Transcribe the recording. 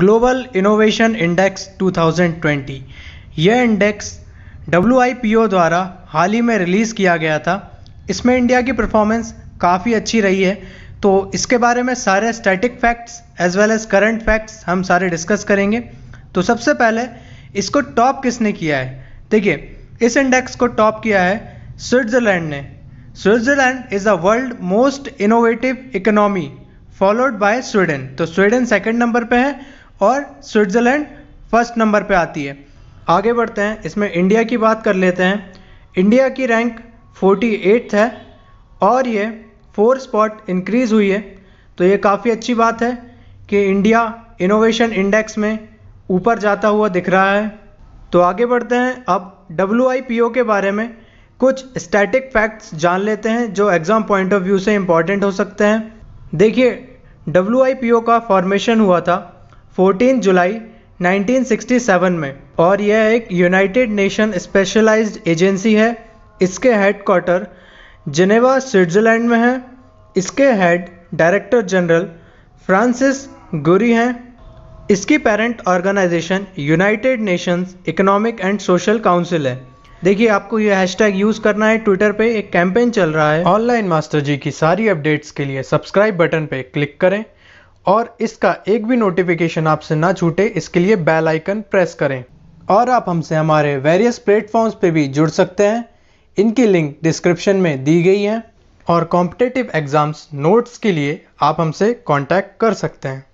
global innovation index 2020 यह index W द्वारा हाल ही में रिलीज़ किया गया था इसमें इंडिया की परफॉर्मेंस काफ़ी अच्छी रही है तो इसके बारे में सारे static facts as well as current facts हम सारे डिस्कस करेंगे तो सबसे पहले इसको टॉप किसने किया है देखिए इस इंडेक्स को टॉप किया है स्विट्ज़रलैंड ने Switzerland is the world most innovative economy followed by Sweden तो स्वीडन सेकंड नंबर पे है और स्विट्ज़रलैंड फर्स्ट नंबर पे आती है आगे बढ़ते हैं इसमें इंडिया की बात कर लेते हैं इंडिया की रैंक फोर्टी है और ये फोर स्पॉट इंक्रीज़ हुई है तो ये काफ़ी अच्छी बात है कि इंडिया इनोवेशन इंडेक्स में ऊपर जाता हुआ दिख रहा है तो आगे बढ़ते हैं अब डब्ल्यू के बारे में कुछ स्टैटिक फैक्ट्स जान लेते हैं जो एग्ज़ाम पॉइंट ऑफ व्यू से इम्पॉर्टेंट हो सकते हैं देखिए डब्ल्यू का फॉर्मेशन हुआ था 14 जुलाई 1967 में और यह एक यूनाइटेड नेशन स्पेशलाइज्ड एजेंसी है इसके हेड क्वार्टर जिनेवा स्विट्ज़रलैंड में है इसके head director general Francis Gurry हैं इसकी parent organisation United Nations Economic and Social Council है देखिए आपको यह हैशटैग यूज करना है ट्विटर पे एक कैंपेन चल रहा है ऑनलाइन मास्टर जी की सारी अपडेट्स के लिए सब्सक्राइब बटन पे क्लिक करें और इसका एक भी नोटिफिकेशन आपसे ना छूटे इसके लिए बेल आइकन प्रेस करें और आप हमसे हमारे वेरियस प्लेटफॉर्म्स पे भी जुड़ सकते हैं इनकी लिंक डिस्क्रिप्शन में दी गई है और कॉम्पिटेटिव एग्ज़ाम्स नोट्स के लिए आप हमसे कॉन्टैक्ट कर सकते हैं